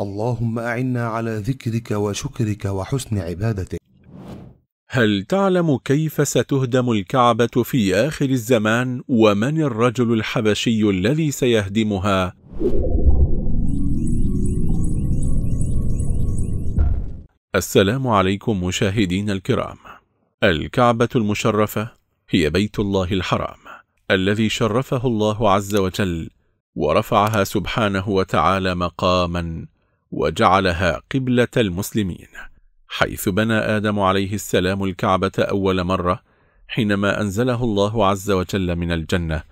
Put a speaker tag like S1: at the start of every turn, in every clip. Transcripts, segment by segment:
S1: اللهم أعنا على ذكرك وشكرك وحسن عبادتك هل تعلم كيف ستهدم الكعبة في آخر الزمان ومن الرجل الحبشي الذي سيهدمها؟ السلام عليكم مشاهدين الكرام الكعبة المشرفة هي بيت الله الحرام الذي شرفه الله عز وجل ورفعها سبحانه وتعالى مقاما وجعلها قبلة المسلمين حيث بنى آدم عليه السلام الكعبة أول مرة حينما أنزله الله عز وجل من الجنة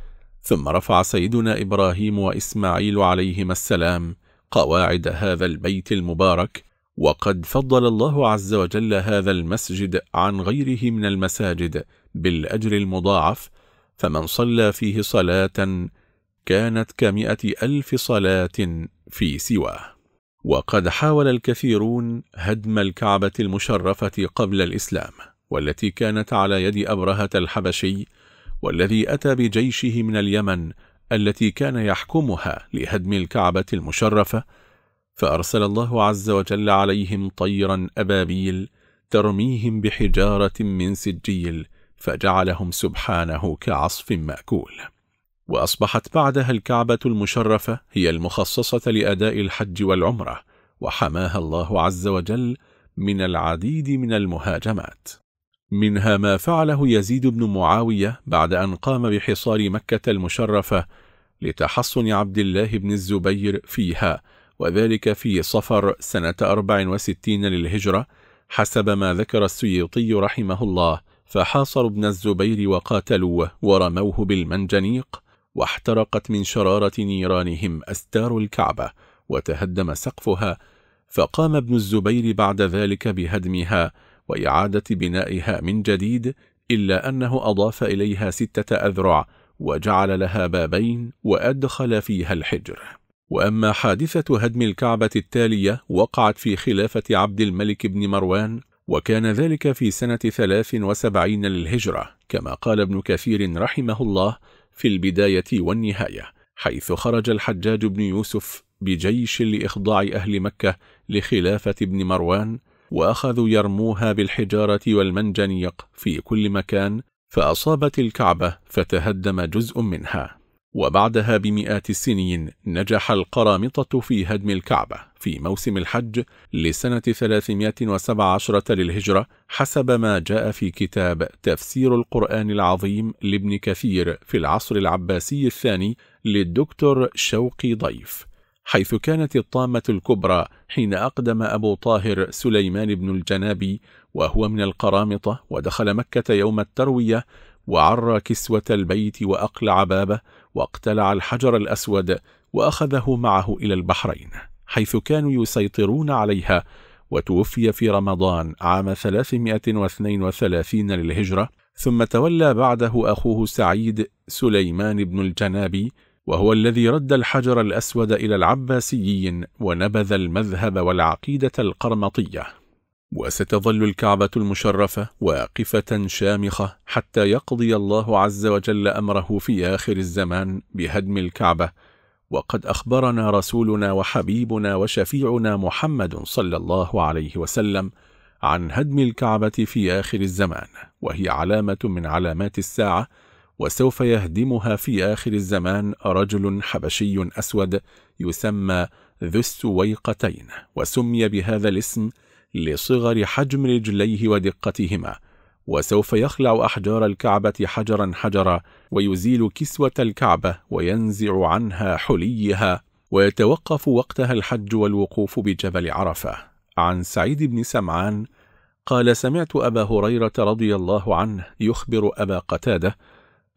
S1: ثم رفع سيدنا إبراهيم وإسماعيل عليهما السلام قواعد هذا البيت المبارك وقد فضل الله عز وجل هذا المسجد عن غيره من المساجد بالأجر المضاعف فمن صلى فيه صلاة كانت كمئة ألف صلاة في سواه وقد حاول الكثيرون هدم الكعبة المشرفة قبل الإسلام والتي كانت على يد أبرهة الحبشي والذي أتى بجيشه من اليمن التي كان يحكمها لهدم الكعبة المشرفة فأرسل الله عز وجل عليهم طيرا أبابيل ترميهم بحجارة من سجيل فجعلهم سبحانه كعصف مأكول وأصبحت بعدها الكعبة المشرفة هي المخصصة لأداء الحج والعمرة وحماها الله عز وجل من العديد من المهاجمات منها ما فعله يزيد بن معاوية بعد أن قام بحصار مكة المشرفة لتحصن عبد الله بن الزبير فيها وذلك في صفر سنة 64 للهجرة حسب ما ذكر السيوطي رحمه الله فحاصروا ابن الزبير وقاتلوه ورموه بالمنجنيق واحترقت من شرارة نيرانهم أستار الكعبة وتهدم سقفها فقام ابن الزبير بعد ذلك بهدمها وإعادة بنائها من جديد إلا أنه أضاف إليها ستة أذرع وجعل لها بابين وأدخل فيها الحجر وأما حادثة هدم الكعبة التالية وقعت في خلافة عبد الملك بن مروان وكان ذلك في سنة 73 للهجرة كما قال ابن كثير رحمه الله في البداية والنهاية حيث خرج الحجاج بن يوسف بجيش لإخضاع أهل مكة لخلافة ابن مروان وأخذوا يرموها بالحجارة والمنجنيق في كل مكان فأصابت الكعبة فتهدم جزء منها وبعدها بمئات السنين نجح القرامطة في هدم الكعبة في موسم الحج لسنة 317 للهجرة حسب ما جاء في كتاب تفسير القرآن العظيم لابن كثير في العصر العباسي الثاني للدكتور شوقي ضيف حيث كانت الطامة الكبرى حين أقدم أبو طاهر سليمان بن الجنابي وهو من القرامطة ودخل مكة يوم التروية وعرى كسوة البيت وأقلع بابه واقتلع الحجر الأسود وأخذه معه إلى البحرين حيث كانوا يسيطرون عليها وتوفي في رمضان عام 332 للهجرة ثم تولى بعده أخوه سعيد سليمان بن الجنابي وهو الذي رد الحجر الأسود إلى العباسيين ونبذ المذهب والعقيدة القرمطية وستظل الكعبة المشرفة واقفة شامخة حتى يقضي الله عز وجل أمره في آخر الزمان بهدم الكعبة وقد أخبرنا رسولنا وحبيبنا وشفيعنا محمد صلى الله عليه وسلم عن هدم الكعبة في آخر الزمان وهي علامة من علامات الساعة وسوف يهدمها في آخر الزمان رجل حبشي أسود يسمى ذو السويقتين وسمي بهذا الاسم لصغر حجم رجليه ودقتهما وسوف يخلع أحجار الكعبة حجرا حجرا ويزيل كسوة الكعبة وينزع عنها حليها ويتوقف وقتها الحج والوقوف بجبل عرفة عن سعيد بن سمعان قال سمعت أبا هريرة رضي الله عنه يخبر أبا قتادة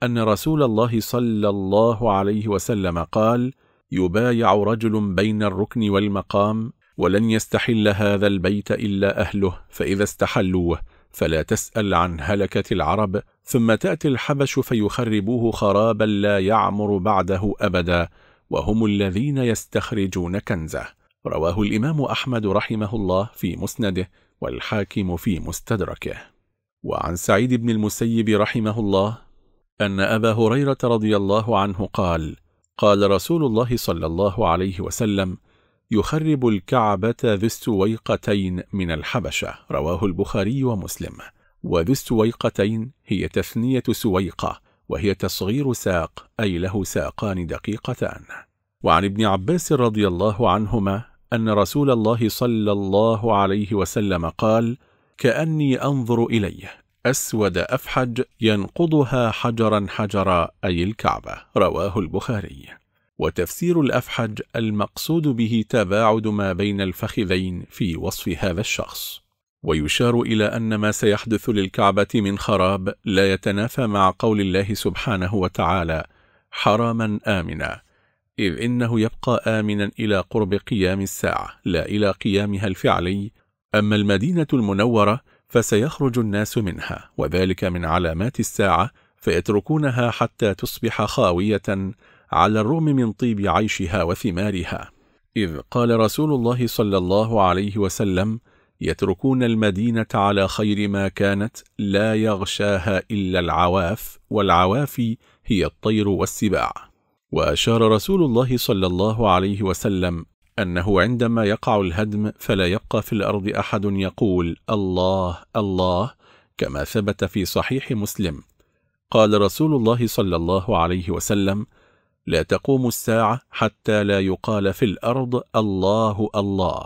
S1: أن رسول الله صلى الله عليه وسلم قال يبايع رجل بين الركن والمقام ولن يستحل هذا البيت إلا أهله فإذا استحلوه فلا تسأل عن هلكة العرب ثم تأتي الحبش فيخربوه خرابا لا يعمر بعده أبدا وهم الذين يستخرجون كنزه رواه الإمام أحمد رحمه الله في مسنده والحاكم في مستدركه وعن سعيد بن المسيب رحمه الله أن أبا هريرة رضي الله عنه قال قال رسول الله صلى الله عليه وسلم يخرب الكعبة ذي السويقتين من الحبشة رواه البخاري ومسلم وذي السويقتين هي تثنية سويقة وهي تصغير ساق أي له ساقان دقيقتان وعن ابن عباس رضي الله عنهما أن رسول الله صلى الله عليه وسلم قال كأني أنظر إليه أسود أفحج ينقضها حجرا حجرا أي الكعبة رواه البخاري وتفسير الأفحج المقصود به تباعد ما بين الفخذين في وصف هذا الشخص ويشار إلى أن ما سيحدث للكعبة من خراب لا يتنافى مع قول الله سبحانه وتعالى حراما آمنا إذ إنه يبقى آمنا إلى قرب قيام الساعة لا إلى قيامها الفعلي أما المدينة المنورة فسيخرج الناس منها وذلك من علامات الساعة فيتركونها حتى تصبح خاوية على الرغم من طيب عيشها وثمارها إذ قال رسول الله صلى الله عليه وسلم يتركون المدينة على خير ما كانت لا يغشاها إلا العواف والعوافي هي الطير والسباع وأشار رسول الله صلى الله عليه وسلم أنه عندما يقع الهدم فلا يبقى في الأرض أحد يقول الله الله كما ثبت في صحيح مسلم قال رسول الله صلى الله عليه وسلم لا تقوم الساعة حتى لا يقال في الأرض الله الله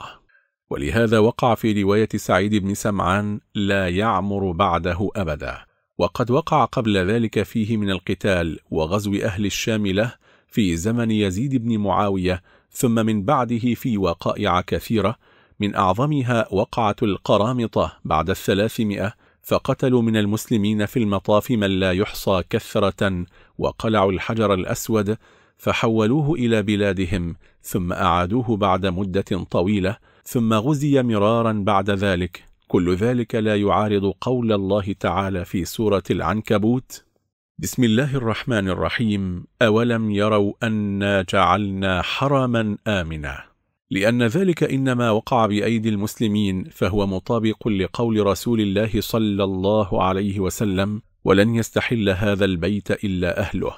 S1: ولهذا وقع في رواية سعيد بن سمعان لا يعمر بعده أبدا وقد وقع قبل ذلك فيه من القتال وغزو أهل الشام له في زمن يزيد بن معاوية ثم من بعده في وقائع كثيرة من أعظمها وقعة القرامطة بعد الثلاثمائة فقتلوا من المسلمين في المطاف من لا يحصى كثرة وقلعوا الحجر الأسود فحولوه إلى بلادهم ثم أعادوه بعد مدة طويلة ثم غزي مرارا بعد ذلك كل ذلك لا يعارض قول الله تعالى في سورة العنكبوت بسم الله الرحمن الرحيم أولم يروا أنا جعلنا حرما آمنا لأن ذلك إنما وقع بأيدي المسلمين فهو مطابق لقول رسول الله صلى الله عليه وسلم ولن يستحل هذا البيت إلا أهله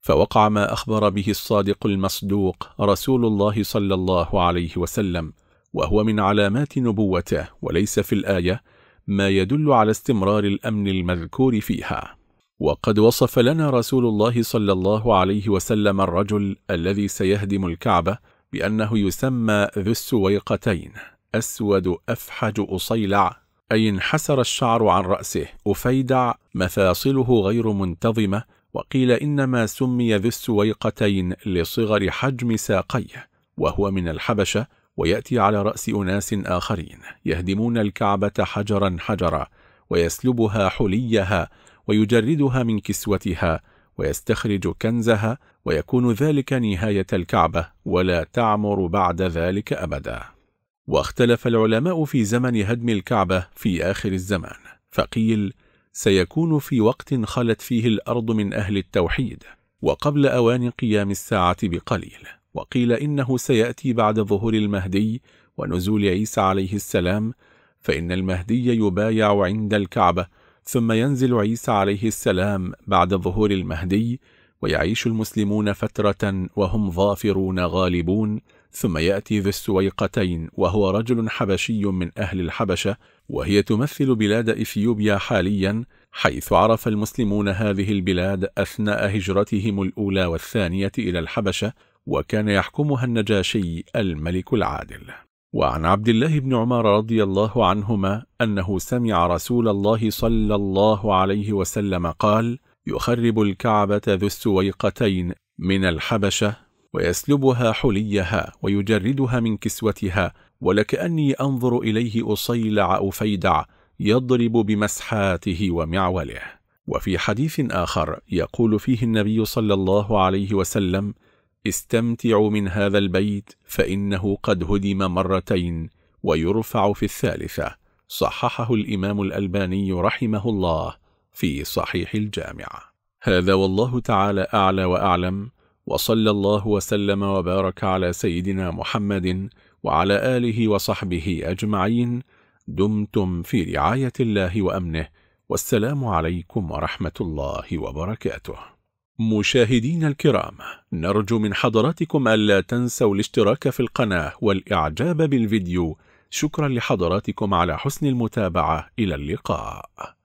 S1: فوقع ما أخبر به الصادق المصدوق رسول الله صلى الله عليه وسلم وهو من علامات نبوته وليس في الآية ما يدل على استمرار الأمن المذكور فيها وقد وصف لنا رسول الله صلى الله عليه وسلم الرجل الذي سيهدم الكعبة بأنه يسمى ذو السويقتين أسود أفحج أصيلع أي انحسر الشعر عن رأسه أفيدع مفاصله غير منتظمة وقيل إنما سمي ذي السويقتين لصغر حجم ساقيه وهو من الحبشة ويأتي على رأس أناس آخرين يهدمون الكعبة حجرا حجرا ويسلبها حليها ويجردها من كسوتها ويستخرج كنزها ويكون ذلك نهاية الكعبة ولا تعمر بعد ذلك أبداً واختلف العلماء في زمن هدم الكعبة في آخر الزمان فقيل سيكون في وقت خلت فيه الأرض من أهل التوحيد وقبل أوان قيام الساعة بقليل وقيل إنه سيأتي بعد ظهور المهدي ونزول عيسى عليه السلام فإن المهدي يبايع عند الكعبة ثم ينزل عيسى عليه السلام بعد ظهور المهدي ويعيش المسلمون فترة وهم ظافرون غالبون ثم يأتي ذي السويقتين وهو رجل حبشي من أهل الحبشة وهي تمثل بلاد إثيوبيا حاليا حيث عرف المسلمون هذه البلاد أثناء هجرتهم الأولى والثانية إلى الحبشة وكان يحكمها النجاشي الملك العادل وعن عبد الله بن عمر رضي الله عنهما أنه سمع رسول الله صلى الله عليه وسلم قال يخرب الكعبة ذو السويقتين من الحبشة ويسلبها حليها ويجردها من كسوتها ولكأني أنظر إليه أصيلع أفيدع يضرب بمسحاته ومعوله وفي حديث آخر يقول فيه النبي صلى الله عليه وسلم استمتعوا من هذا البيت فإنه قد هدم مرتين ويرفع في الثالثة صححه الإمام الألباني رحمه الله في صحيح الجامع هذا والله تعالى أعلى وأعلم وصلى الله وسلم وبارك على سيدنا محمد وعلى آله وصحبه أجمعين دمتم في رعاية الله وأمنه والسلام عليكم ورحمة الله وبركاته مشاهدين الكرام نرجو من حضراتكم ألا تنسوا الاشتراك في القناة والإعجاب بالفيديو شكرا لحضراتكم على حسن المتابعة إلى اللقاء